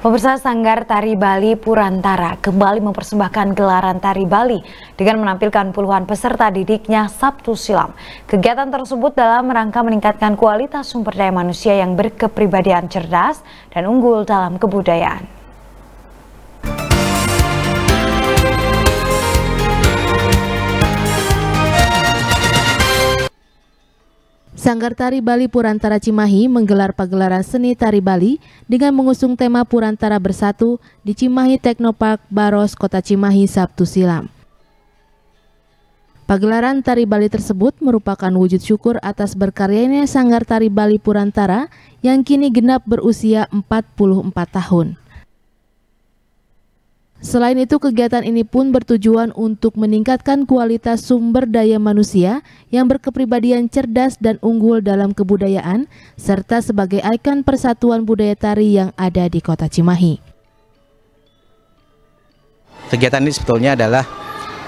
Pemirsa Sanggar Tari Bali Purantara kembali mempersembahkan gelaran Tari Bali dengan menampilkan puluhan peserta didiknya Sabtu silam. Kegiatan tersebut dalam rangka meningkatkan kualitas sumber daya manusia yang berkepribadian cerdas dan unggul dalam kebudayaan. Sanggar Tari Bali Purantara Cimahi menggelar pagelaran seni tari Bali dengan mengusung tema Purantara Bersatu di Cimahi Teknopark Baros, Kota Cimahi, Sabtu silam. Pagelaran Tari Bali tersebut merupakan wujud syukur atas berkaryanya Sanggar Tari Bali Purantara yang kini genap berusia 44 tahun. Selain itu, kegiatan ini pun bertujuan untuk meningkatkan kualitas sumber daya manusia yang berkepribadian cerdas dan unggul dalam kebudayaan, serta sebagai ikon persatuan budaya tari yang ada di kota Cimahi. Kegiatan ini sebetulnya adalah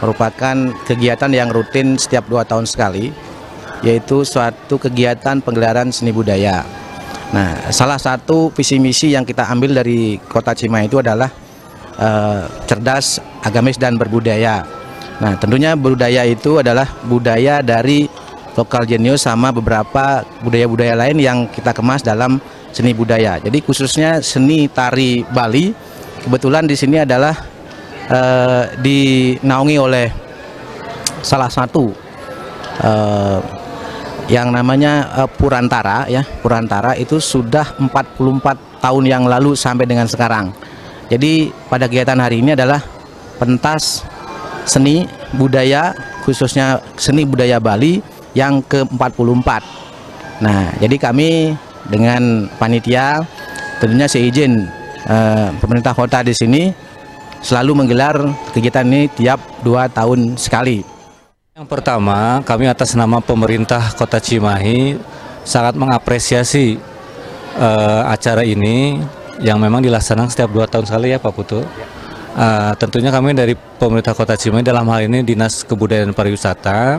merupakan kegiatan yang rutin setiap dua tahun sekali, yaitu suatu kegiatan penggelaran seni budaya. Nah, salah satu visi misi yang kita ambil dari kota Cimahi itu adalah uh, cerdas, agamis dan berbudaya. Nah, tentunya budaya itu adalah budaya dari lokal jenius sama beberapa budaya-budaya lain yang kita kemas dalam seni budaya. Jadi khususnya seni tari Bali kebetulan di sini adalah uh, dinaungi oleh salah satu uh, yang namanya uh, Purantara ya. Purantara itu sudah 44 tahun yang lalu sampai dengan sekarang jadi pada kegiatan hari ini adalah pentas seni budaya khususnya seni budaya Bali yang ke-44. Nah, jadi kami dengan panitia tentunya seizin eh, pemerintah kota di sini selalu menggelar kegiatan ini tiap dua tahun sekali. Yang pertama, kami atas nama pemerintah Kota Cimahi sangat mengapresiasi eh, acara ini yang memang dilaksanakan setiap dua tahun sekali ya Pak Putu. Uh, tentunya kami dari pemerintah Kota Cimahi dalam hal ini Dinas Kebudayaan dan Pariwisata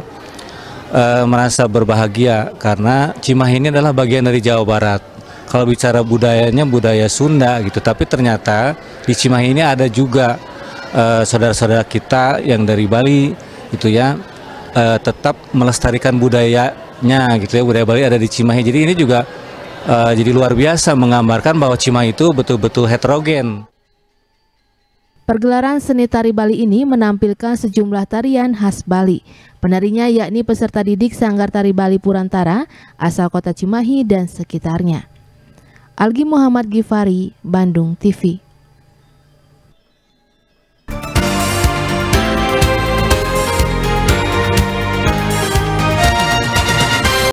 uh, merasa berbahagia karena Cimahi ini adalah bagian dari Jawa Barat. Kalau bicara budayanya budaya Sunda gitu, tapi ternyata di Cimahi ini ada juga eh, saudara-saudara uh, kita yang dari Bali gitu ya uh, tetap melestarikan budayanya gitu ya budaya Bali ada di Cimahi. Jadi ini juga uh, jadi luar biasa menggambarkan bahwa Cimahi itu betul-betul heterogen. Pergelaran seni tari Bali ini menampilkan sejumlah tarian khas Bali. Penarinya yakni peserta didik Sanggar Tari Bali Purantara, asal kota Cimahi dan sekitarnya. Algi Muhammad Gifari, Bandung TV.